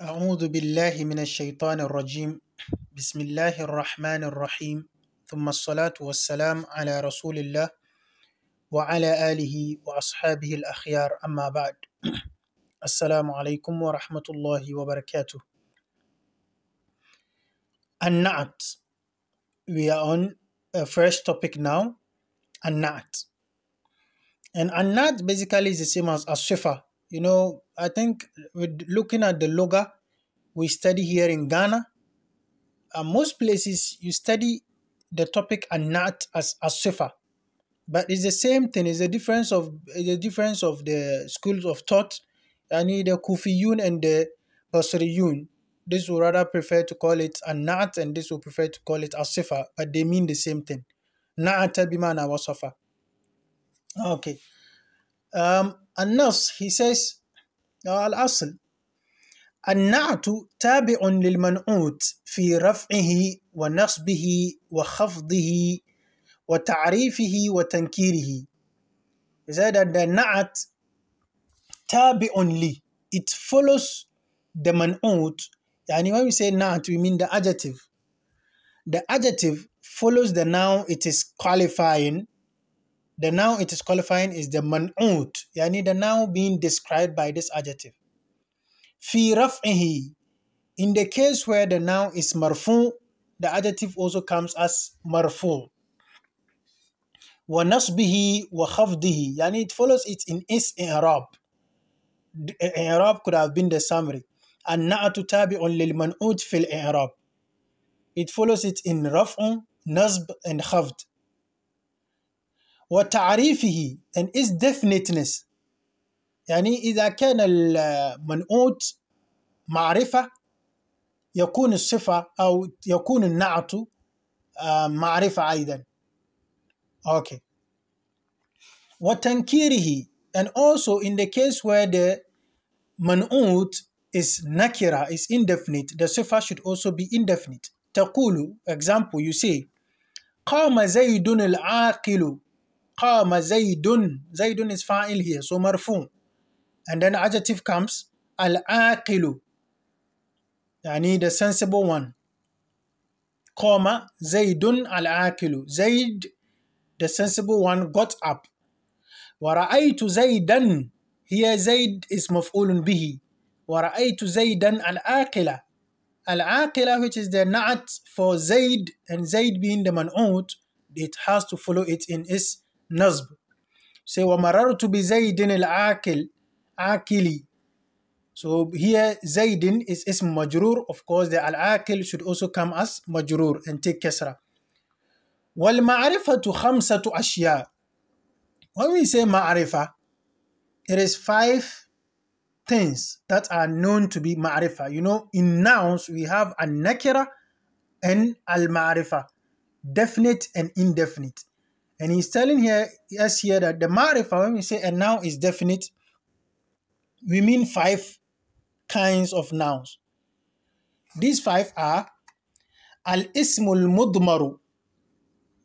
أعوذ بالله من الشيطان الرجيم بسم الله الرحمن الرحيم ثم الصلاة والسلام على رسول الله وعلى آله وأصحابه الأخيار أما بعد السلام عليكم ورحمة الله وبركاته النعت we are on a first topic now النعت and النعت basically is the same as الصفة You know, I think with looking at the Loga, we study here in Ghana. Uh, most places you study the topic and not as Asifa. But it's the same thing, it's the difference of the difference of the schools of thought. I need the Kufiyun and the Basriyun. This would rather prefer to call it a Na'at and this would prefer to call it a Asifa, but they mean the same thing. Na'ata bimana wasafa. Okay. Um, النص he says الأصل النعت تابع للمنعوت في رفعه ونصبه وخفضه وتعريفه وتنكيره said that the na'at tabi'un li it follows the man'ut يعني when we say na'at we mean the adjective the adjective follows the noun it is qualifying The noun it is qualifying is the man'ut, yani the noun being described by this adjective. Fi raf'ihi, in the case where the noun is marfu, the adjective also comes as marfu. Wa nasbihi wa khafdihi, yani it follows it in its arab. Arab eh, could have been the summary. النعت تابع للمنعوت in arab. It follows it in rafun, nasb and khafd. وتعريفه and its definiteness يعني إذا كان المنؤوت معرفة يكون الصفة أو يكون النعت آه، معرفة أيضا أوكي وتنكيره and also in the case where the منؤوت is نكرة is indefinite the صفة should also be indefinite تقول example you say قام زيد العاقل قام زيد زيد is fa'il here so marfu and then adjective comes al-aqilu yani the sensible one comma zaidun al-aqilu zaid the sensible one got up ورأيت زيدا here زيد is مفعول به ورأيت زيدا العاقلة العاقلة which is the na'at for Zaid and Zaid being the man'ut it has to follow it in its nasb say wa marartu bi zaidin so here zaidin is ism majrur of course the al aqil should also come as majrur and take kasra wal ma'rifatu khamsatu ashya when we say ma'rifa it is five things that are known to be ma'rifa you know in nouns we have an nakira and al-ma'rifa definite and indefinite and he's telling here us here that the ma'rifah, when we say a noun is definite, we mean five kinds of nouns. These five are al ismul mudmaru,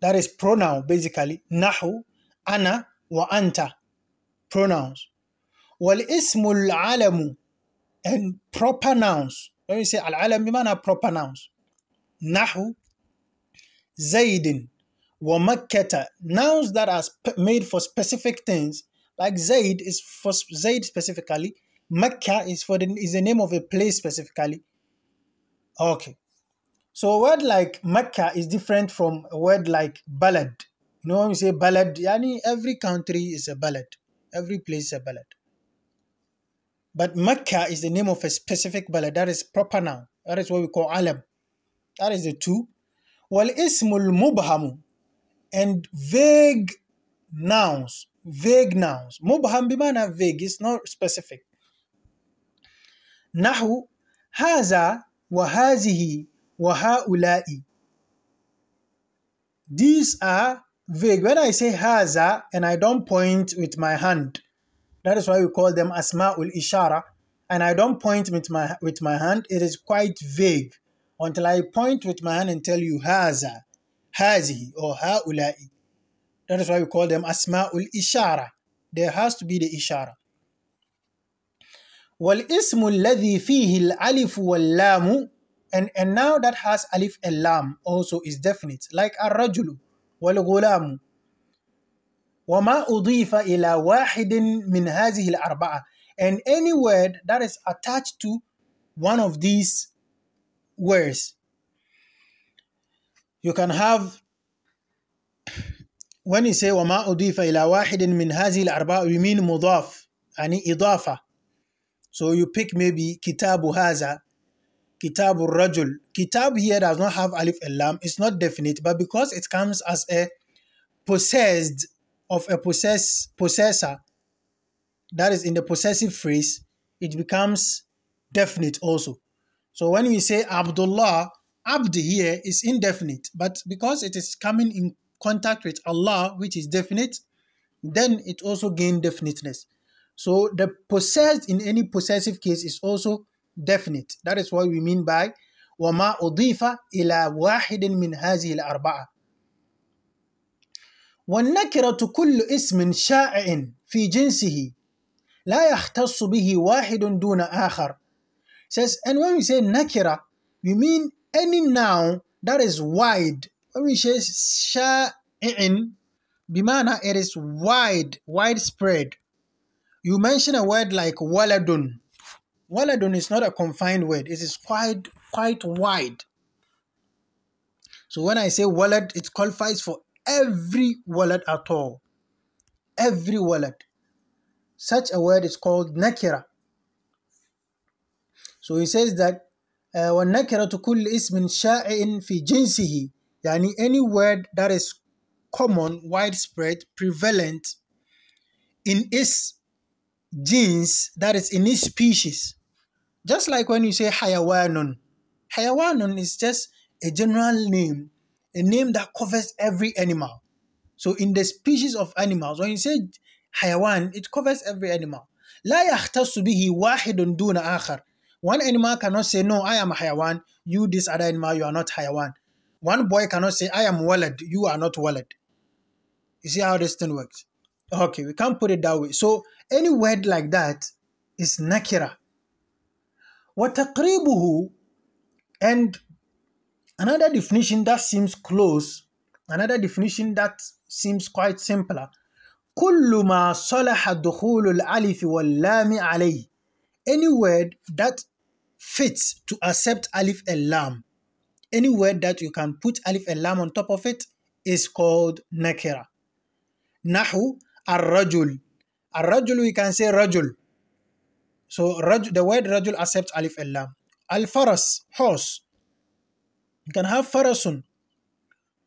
that is pronoun basically, nahu, ana, wa anta, pronouns. Wal ismul alamu, and proper nouns. When we say al alam, we mean proper nouns. Nahu, Zaidin were nouns that are sp- made for specific things, like Zaid is for Zaid specifically, Mecca is for the is the name of a place specifically. Okay. So a word like Mecca is different from a word like ballad. You know when we say ballad, yani every country is a ballad. Every place is a ballad. But Mecca is the name of a specific ballad. That is proper noun. That is what we call alam. That is the two. Well, ismul mubhamu and vague nouns vague nouns مبهم بمعنى vague it's not specific Nahu, haza, وهذه وهؤلاء these are vague when I say haza and I don't point with my hand that is why we call them asma'ul ishara and I don't point with my with my hand it is quite vague until I point with my hand and tell you haza. هذه or هؤلاء. That is why we call them asma'ul ishara. There has to be the ishara. والاسم الذي فيه الألف واللام and, and now that has alif and لام also is definite like الرجل والغلام وما أضيف إلى واحد من هذه الأربعة and any word that is attached to one of these words you can have when you say وما أضيف إلى واحد من هذه الأربعة you mean مضاف يعني إضافة so you pick maybe كتاب هذا كتاب الرجل كتاب here does not have alif and lam it's not definite but because it comes as a possessed of a possess possessor that is in the possessive phrase it becomes definite also so when you say Abdullah abd here is indefinite, but because it is coming in contact with Allah, which is definite, then it also gained definiteness. So the possessed in any possessive case is also definite. That is what we mean by وَمَا أُضِيفَ إِلَى وَاحِدٍ مِنْ هَذِهِ الْأَرْبَعَةِ والنكرة كل اسم شائع في جنسه لا يختص به واحد دون آخر says and when we say nakira we mean any noun that is wide, when we say sha'in, bimana it is wide, widespread. You mention a word like waladun. Waladun is not a confined word. It is quite quite wide. So when I say wallet, it qualifies for every wallet at all. Every wallet. Such a word is called nakira. So he says that والنكرة كل اسم شائع في جنسه يعني any word that is common, widespread, prevalent in its genes, that is in its species. Just like when you say hayawanun, hayawanun is just a general name, a name that covers every animal. So in the species of animals, when you say hayawan, it covers every animal. لا يختص به واحد دون آخر one animal cannot say, No, I am one. you this other animal, you are not higher One One boy cannot say, I am wallet, you are not wallet. You see how this thing works? Okay, we can't put it that way. So any word like that is nakira. وتقريبه and another definition that seems close, another definition that seems quite simpler. كل ما صلح دخول الألف واللام عليه. Any word that faith to accept alif and lam. Any word that you can put alif and lam on top of it is called nakira. Nahu ar-rajul. Ar-rajul we can say rajul. So raj the word rajul accepts alif and lam. Al-faras, horse. You can have farasun.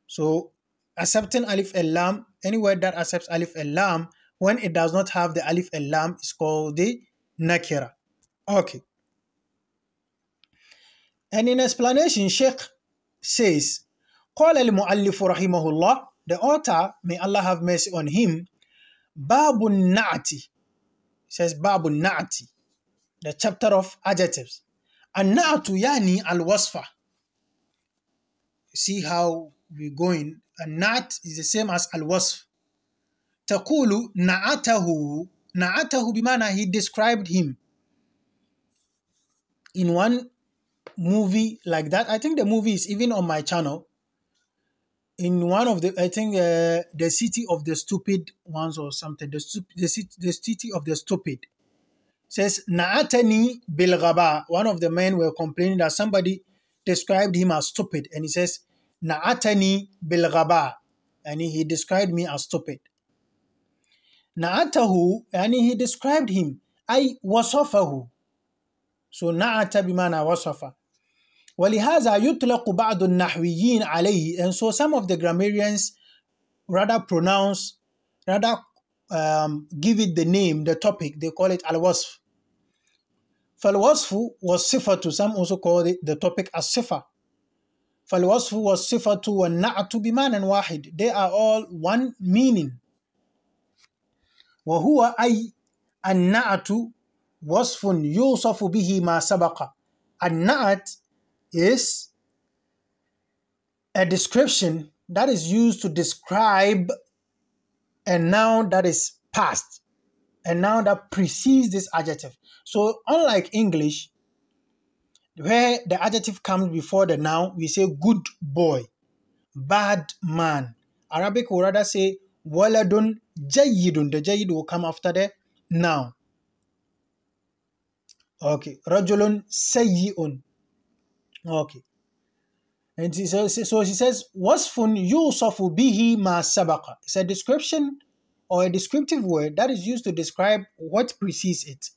So accepting alif and lam, any word that accepts alif and lam, when it does not have the alif and lam, is called the nakira. Okay. And in explanation, Sheikh says, قال the author, may Allah have mercy on him, babun-naati." says "babun-naati," the chapter of adjectives. And yani al-wasfa. See how we're going. Naat is the same as al الوصف. Takulu naatahu, naatahu bimana he described him. In one movie like that. I think the movie is even on my channel. In one of the, I think uh, the city of the stupid ones or something. The the city, the city of the stupid says Naatani Bilgaba. One of the men were complaining that somebody described him as stupid, and he says Naatani Bilgaba, and he, described me as stupid. Naatahu, and he described him. I who. So naata bimana wasafa. وَلِهَذَا يُطْلَقُ بَعْضُ النَّحْوِيِّينَ عَلَيْهِ And so some of the grammarians rather pronounce, rather um, give it the name, the topic. They call it al-wasf. Fal-wasfu was Some also call it the topic as-sifa. Fal-wasfu was to wa na'atu bimanan wahid. They are all one meaning. وهو أي النعت وصف يوصف به ما سبق النعت is a description that is used to describe a noun that is past, a noun that precedes this adjective. So, unlike English, where the adjective comes before the noun, we say good boy, bad man. Arabic will rather say waladun jayidun. The jayid will come after the noun. Okay, rajulun sayyi'un. Okay. And she says, so she says, Wasfun yusafu bihi ma sabaka. It's a description or a descriptive word that is used to describe what precedes it.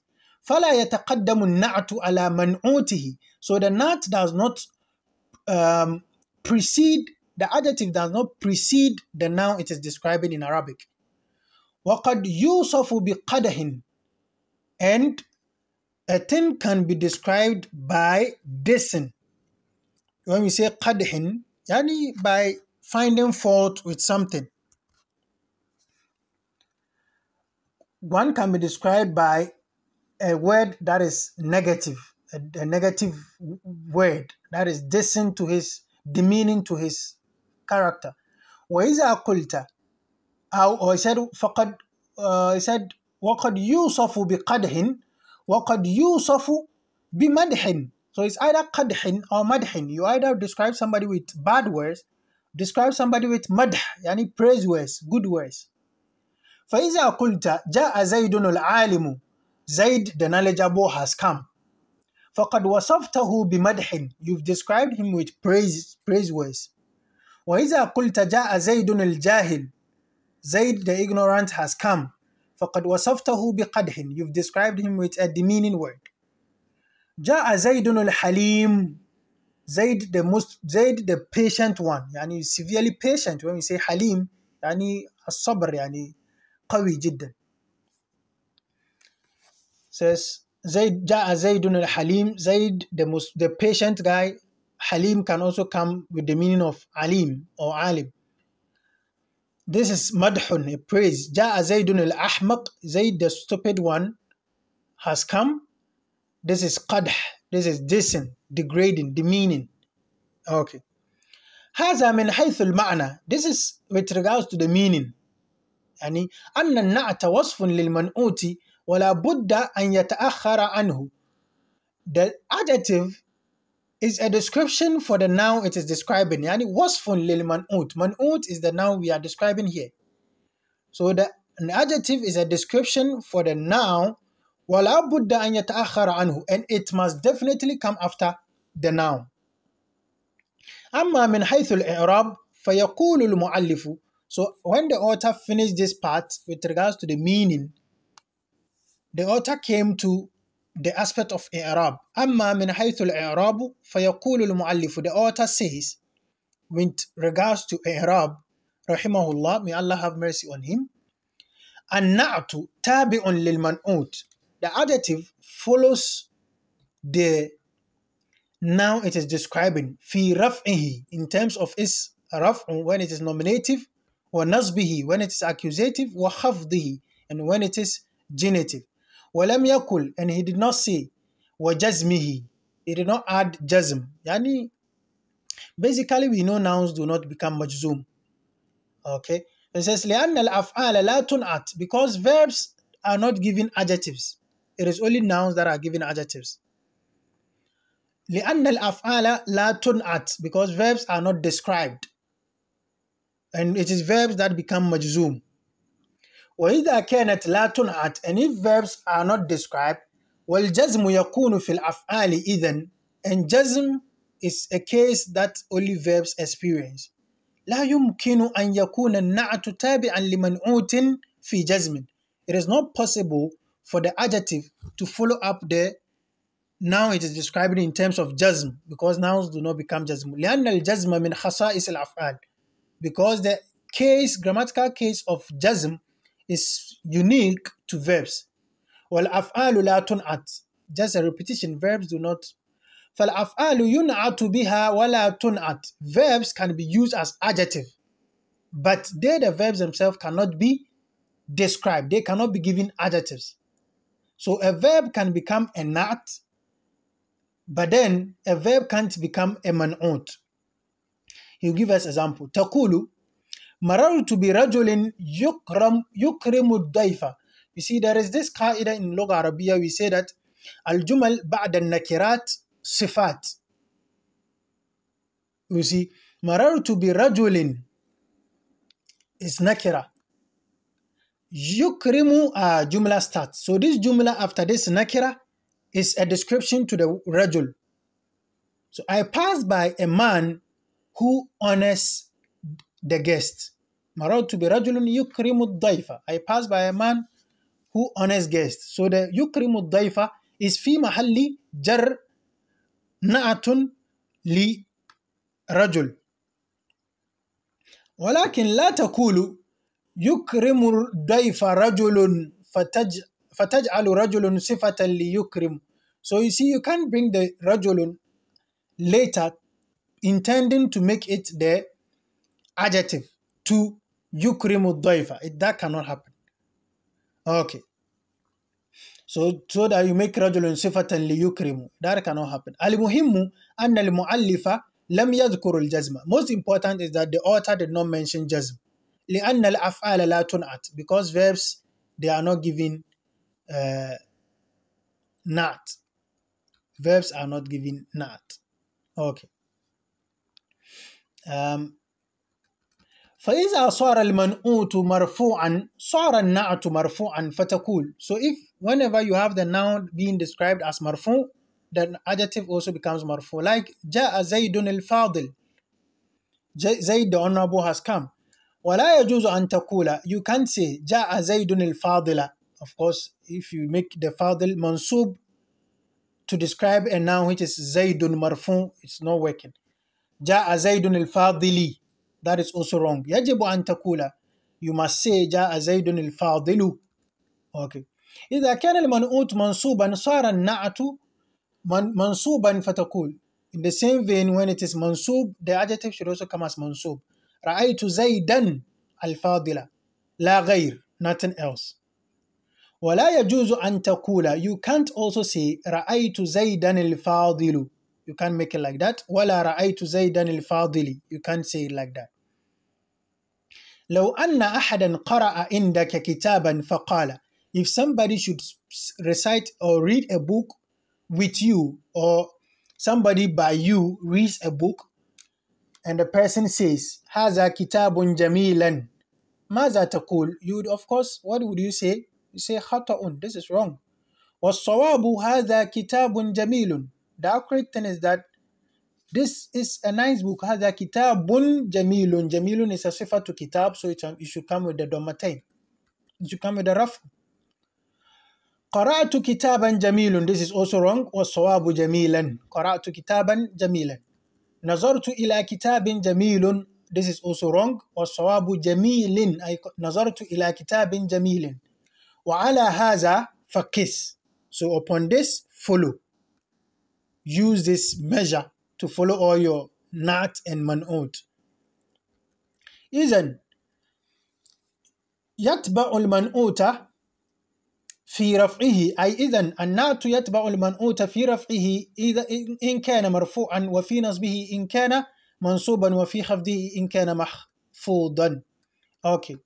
فَلَا يَتَقَدَّمُ النَّعْتُ So the nat does not um, precede, the adjective does not precede the noun it is describing in Arabic. وَقَدْ يُوصَفُ بِقَدَهٍ And a thing can be described by dissing when we say qadhin, yani by finding fault with something. One can be described by a word that is negative, a, a negative word that is dissing to his, demeaning to his character. وَإِذَا قُلْتَ أو, or he said, فَقَدْ uh, he said, وَقَدْ يُوصَفُ بِقَدْهٍ وَقَدْ يُوصَفُ بِمَدْحٍ so it's either kadhin or madhin. You either describe somebody with bad words, describe somebody with madh, yani praise words, good words. فإذا قلت جاء زيد العالم Zaid the knowledgeable has come فقد وصفته بمدح you've described him with praise words. وإذا قلت جاء زيد الجاهل Zaid the ignorant has come فقد وصفته بقدح you've described him with a demeaning word جاء al halim, Zaid the most Zaid the patient one يعني severely patient when we say halim, يعني الصبر يعني قوي جدا says Zaid جاء al halim, Zaid the most the patient guy Halim can also come with the meaning of alim or alim this is madhun, a praise جاء al ahmuk, Zaid the stupid one has come this is qadah. This is dissing, degrading, demeaning. Okay. هذا من حيث المعنى. This is with regards to the meaning. يعني أن النعت وصف للمنعوت ولا بد أن يتأخر عنه. The adjective is a description for the noun it is describing. يعني وصف lil man'ut. is the noun we are describing here. So the an adjective is a description for the noun ولا بد أن يتأخر عنه and it must definitely come after the noun أما من حيث الإعراب فيقول المؤلف so when the author finished this part with regards to the meaning the author came to the aspect of إعراب أما من حيث الإعراب فيقول المؤلف the author says with regards to إعراب رحمه الله may Allah have mercy on him النعت تابع للمنعوت The adjective follows the now it is describing fi raf'ihi in terms of is raf'un when it is nominative wa nasbihi when it is accusative wa khafdihi and when it is genitive wa lam yakul and he did not say wa jazmihi he did not add jazm yani basically we know nouns do not become majzum okay it says al الأفعال ala tunat because verbs are not given adjectives it is only nouns that are given adjectives. لأن الأفعال لا تنعت because verbs are not described and it is verbs that become مجزوم وإذا كانت لا تنعت and if verbs are not described والجزم يكون في الأفعال إذن and جزم is a case that only verbs experience لا يمكن أن يكون النعت تابعا لمنعوت في جزم It is not possible for the adjective to follow up the now it is described in terms of jazm because nouns do not become jazm. لأن الجزم من خصائص الأفعال because the case grammatical case of jazm is unique to verbs. والأفعال لا تنعت just a repetition verbs do not فالأفعال ينعت بها ولا تنعت verbs can be used as adjective but they the verbs themselves cannot be described they cannot be given adjectives so a verb can become a nat, but then a verb can't become a man'ut. He'll give us example. Takulu, marartu bi rajulin yukram yukrimu daifa. You see, there is this qaida in Lugha Arabia, we say that al-jumal ba'da nakirat sifat. You see, marartu bi rajulin is nakira. Yukrimu uh, Jumla starts. So this Jumla after this Nakira is a description to the Rajul. So I passed by a man who honors the guest. Marad to be Rajulun Yukrimu Daifa. I passed by a man who honors guest. So the Yukrimu Daifa is fi mahalli jar na'atun li rajul. ولكن لا تقولوا يكرم الضيف رجل فتج فتجعل رجل صفة ليكرم so you see you can not bring the رجل later intending to make it the adjective to yukrimu doifa. That cannot happen. Okay. So so that you make rajulun sifatan li yukrimu. That cannot happen. Al-muhimmu and al alifah lam yadhkur al-jazma. Most important is that the author did not mention jazm. لأن الأفعال لا تنعت because verbs they are not given uh, not verbs are not given not okay um, فإذا صار المنعوت مرفوعا صار النعت مرفوعا فتقول so if whenever you have the noun being described as مرفوع the adjective also becomes مرفوع like جاء زيد الفاضل زيد the honorable has come ولا يجوز أن تقول you can't say جاء زيد الفاضلة of course if you make the فاضل منصوب to describe a noun which is زيد مرفوع it's not working جاء زيد الفاضلي that is also wrong يجب أن تقول you must say جاء زيد الفاضل okay إذا كان المنعوت منصوبا صار النعت من منصوبا فتقول in the same vein when it is منصوب the adjective should also come as منصوب رأيت زيدا الفاضلة لا غير nothing else ولا يجوز أن تقول you can't also say رأيت زيدا الفاضل you can't make it like that ولا رأيت زيدا الفاضل you can't say it like that لو أن أحدا قرأ عندك كتابا فقال if somebody should recite or read a book with you or somebody by you reads a book and the person says, Haza kitabun jamilan. Maza taqul? You would, of course, what would you say? You say, Khata'un, this is wrong. Wasawabu hadha kitabun jamilun. The correct thing is that this is a nice book. Hadha kitabun jamilun. Jamilun is a sifa to kitab, so it, it should come with the domatain. It should come with the raf. Qara'tu kitaban jamilun. This is also wrong. sawabu jamilun. Qara'tu kitaban jamilun. نظرت إلى كتاب جميل this is also wrong والصواب جميل أي نظرت إلى كتاب جميل وعلى هذا فكس so upon this follow use this measure to follow all your not and man'ut إذن يتبع المنؤوت في رفعه أي إذا النعت يتبع المنؤوت في رفعه إذا إن كان مرفوعا وفي نصبه إن كان منصوبا وفي خفضه إن كان محفوظا أوكي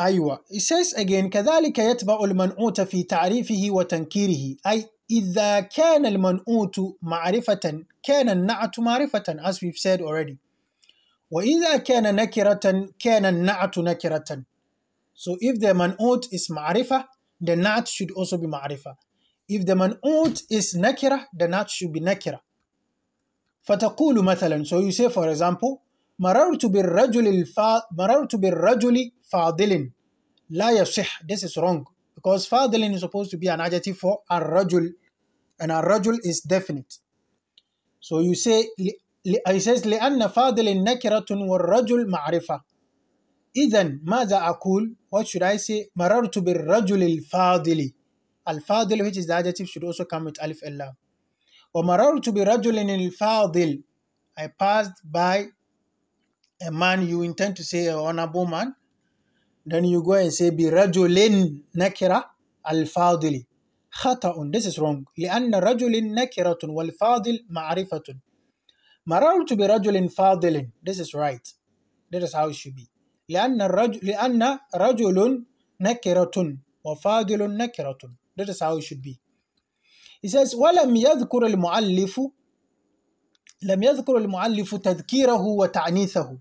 أيوة it says again كذلك يتبع المنؤوت في تعريفه وتنكيره أي إذا كان المنؤوت معرفة كان النعت معرفة as we've said already وإذا كان نكرة كان النعت نكرة so if the man'ut is ma'rifah, the nat should also be ma'rifa. If the man'ut is nakira, the nat should be nakira. فتقول مثلا so you say for example مررت بالرجل الف... مررت بالرجل فاضل لا يصح this is wrong because فاضل is supposed to be an adjective for a rajul. and a rajul is definite so you say he says لأن فاضل نكرة والرجل معرفة إذا ماذا أقول what should I say مررت بالرجل الفاضل الفاضل which is the adjective should also come with alif and ومررت برجل الفاضل I passed by a man you intend to say a honorable man then you go and say برجل نكرة الفاضل خطأ this is wrong لأن رجل نكرة والفاضل معرفة مررت برجل فاضل this is right that is how it should be لأن الرجل لأن رجل نكرة وفاضل نكرة that is how it should be he says ولم يذكر المؤلف لم يذكر المؤلف تذكيره وتعنيثه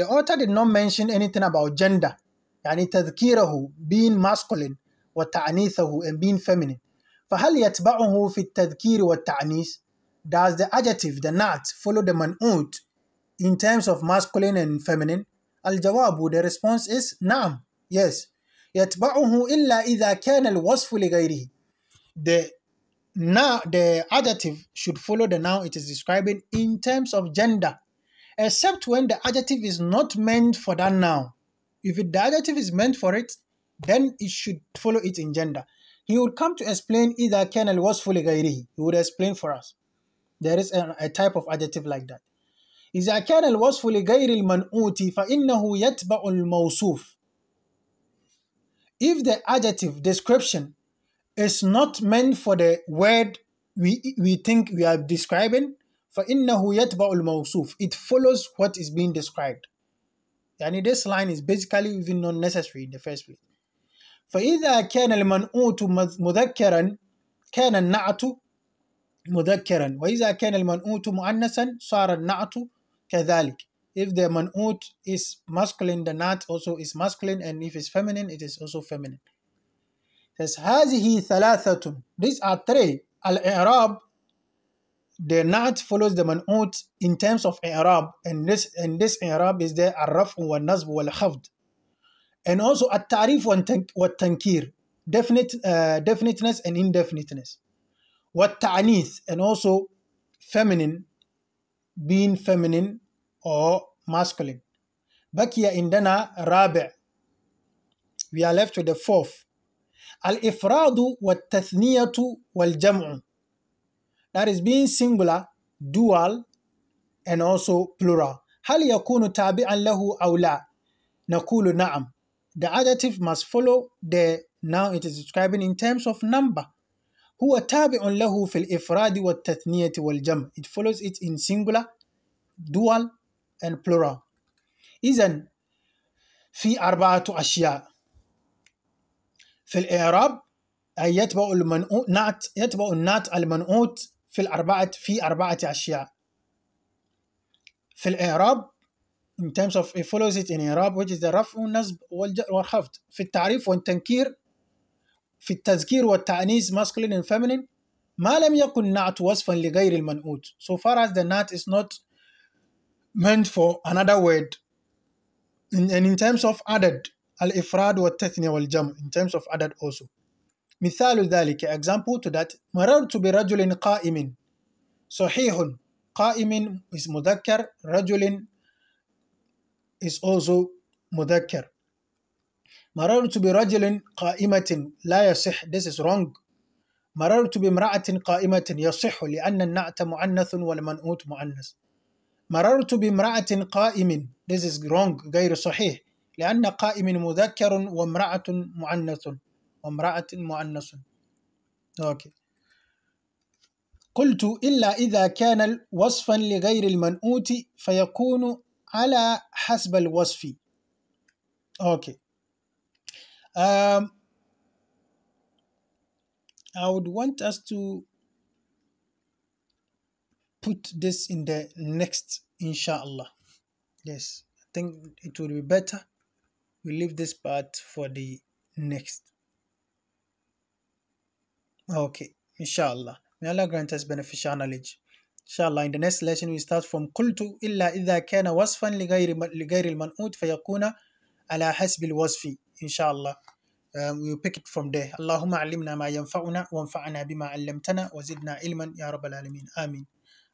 the author did not mention anything about gender يعني تذكيره being masculine وتعنيثه and being feminine فهل يتبعه في التذكير والتعنيث does the adjective the not follow the man'ut in terms of masculine and feminine al the response is نعم, yes. يتبعه إلا إذا كان الوصف لغيره. The now the adjective should follow the noun it is describing in terms of gender, except when the adjective is not meant for that noun. If the adjective is meant for it, then it should follow it in gender. He would come to explain either Kenel was fully He would explain for us. There is a, a type of adjective like that. إذا كان الوصف لغير المنؤوت فإنه يتبع الموصوف. If the adjective description is not meant for the word we, we think we are describing فإنه يتبع الموصوف. It follows what is being described. يعني this line is basically even not necessary in the first place. فإذا كان المنؤوت مذكرا كان النعت مذكرا وإذا كان المنؤوت مؤنثا صار النعت كذلك if the man'ut is masculine the nat also is masculine and if it's feminine it is also feminine says هذه ثلاثة these are three al-i'rab the nut follows the man'ut in terms of i'rab and this and this i'rab is the الرفع والنصب والخفض and also التعريف والتنكير definite uh, definiteness and indefiniteness والتعنيث and also feminine being feminine or masculine. Bakia indana rabi'. We are left with the fourth. Al-ifradu wa-tathniyatu wal-jam'u. That is being singular, dual, and also plural. Hal yakunu تابعا له أو لا؟ نقول The adjective must follow the noun it is describing in terms of number. Huwa lahu fil له wa الإفراد wal jam. It follows it in singular, dual, and plural إذن في أربعة أشياء في الإعراب أي يتبع المنقوط نعت يتبع النعت المنقوط في الأربعة في أربعة أشياء في الإعراب in terms of it follows it in إعراب which is the رفع والنصب والجر والخفض في التعريف والتنكير في التذكير والتأنيث masculine and feminine ما لم يكن نعت وصفا لغير المنقوط so far as the نعت is not meant for another word. In, and in terms of added, al-ifrad wa tathniya wal jam, in terms of added also. مثال ذلك example to that مررت برجل قائم صحيح قائم is مذكر رجل is also مذكر مررت برجل قائمة لا يصح this is wrong مررت بامرأة قائمة يصح لأن النعت معنث والمنؤوت معنث مررت بامرأة قائم This is wrong غير صحيح لأن قائم مذكر وامرأة معنث وامرأة معنث أوكي قلت إلا إذا كان وصفا لغير المنؤوت فيكون على حسب الوصف أوكي um, I would want us to put this in the next inshallah yes i think it will be better we leave this part for the next okay inshallah may allah grant us beneficial knowledge inshallah in the next lesson we start from قلت إلا إذا كان وصفا لغير لغير المنعود فيكون على حسب الوصف inshallah um, we'll pick it from there اللهم علمنا ما ينفعنا وانفعنا بما علمتنا وزدنا ya يا رب العالمين Amin.